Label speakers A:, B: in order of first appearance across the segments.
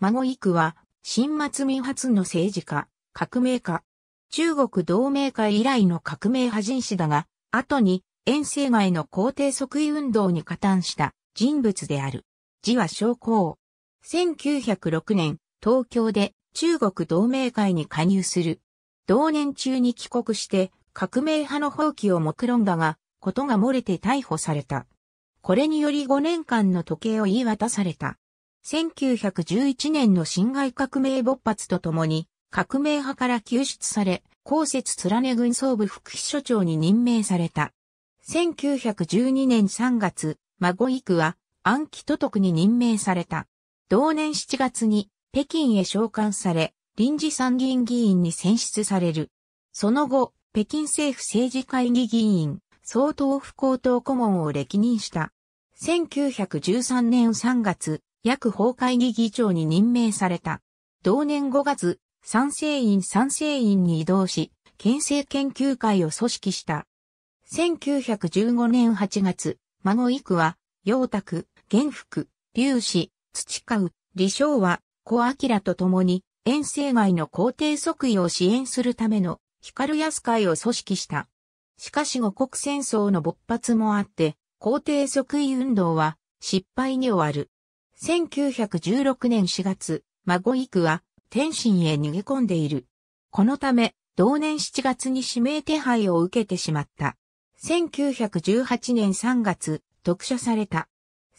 A: 孫育は、新末民発の政治家、革命家。中国同盟会以来の革命派人士だが、後に、遠征外の皇帝即位運動に加担した人物である。字は将校。1906年、東京で中国同盟会に加入する。同年中に帰国して、革命派の放棄を目論んだが、ことが漏れて逮捕された。これにより5年間の時計を言い渡された。1911年の辛亥革命勃発とともに、革命派から救出され、公設連根軍総部副秘書長に任命された。1912年3月、孫育は暗記都督に任命された。同年7月に北京へ召喚され、臨時参議院議員に選出される。その後、北京政府政治会議議員、総統府高等顧問を歴任した。1913年3月、約法会議議長に任命された。同年5月、賛成院賛成院に移動し、県政研究会を組織した。1915年8月、孫育は、陽卓、玄福、劉氏、土川、李昭和、小明と共に、遠征外の皇帝即位を支援するための光安会を組織した。しかし五国戦争の勃発もあって、皇帝即位運動は失敗に終わる。1916年4月、孫育は天津へ逃げ込んでいる。このため、同年7月に指名手配を受けてしまった。1918年3月、読書された。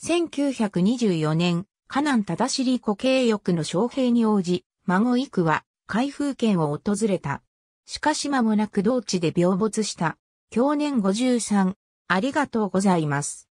A: 1924年、河南忠尻固形欲の将兵に応じ、孫育は開封権を訪れた。しかし間もなく同地で病没した。去年53、ありがとうございます。